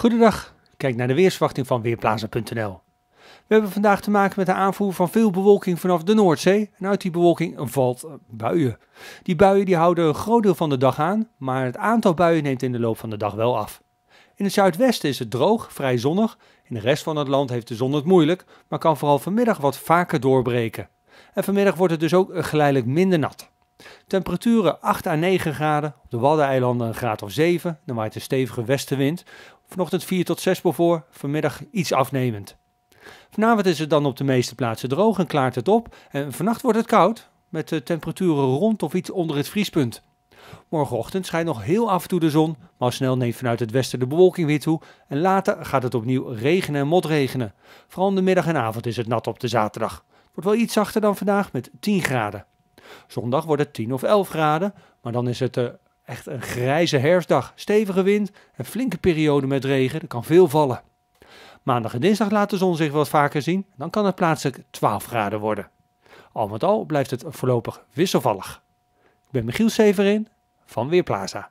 Goedendag, kijk naar de weersverwachting van Weerplaza.nl. We hebben vandaag te maken met de aanvoer van veel bewolking vanaf de Noordzee. En uit die bewolking valt eh, buien. Die buien die houden een groot deel van de dag aan, maar het aantal buien neemt in de loop van de dag wel af. In het zuidwesten is het droog, vrij zonnig. In de rest van het land heeft de zon het moeilijk, maar kan vooral vanmiddag wat vaker doorbreken. En vanmiddag wordt het dus ook eh, geleidelijk minder nat. Temperaturen 8 à 9 graden, op de Waddeneilanden een graad of 7, dan waait een stevige westenwind. Vanochtend 4 tot 6 voor, vanmiddag iets afnemend. Vanavond is het dan op de meeste plaatsen droog en klaart het op. En vannacht wordt het koud, met de temperaturen rond of iets onder het vriespunt. Morgenochtend schijnt nog heel af en toe de zon, maar snel neemt vanuit het westen de bewolking weer toe. En later gaat het opnieuw regenen en motregenen. Vooral in de middag en avond is het nat op de zaterdag. Het wordt wel iets zachter dan vandaag met 10 graden. Zondag wordt het 10 of 11 graden, maar dan is het eh, Echt een grijze herfstdag, stevige wind, een flinke periode met regen, er kan veel vallen. Maandag en dinsdag laat de zon zich wat vaker zien, dan kan het plaatselijk 12 graden worden. Al met al blijft het voorlopig wisselvallig. Ik ben Michiel Severin van Weerplaza.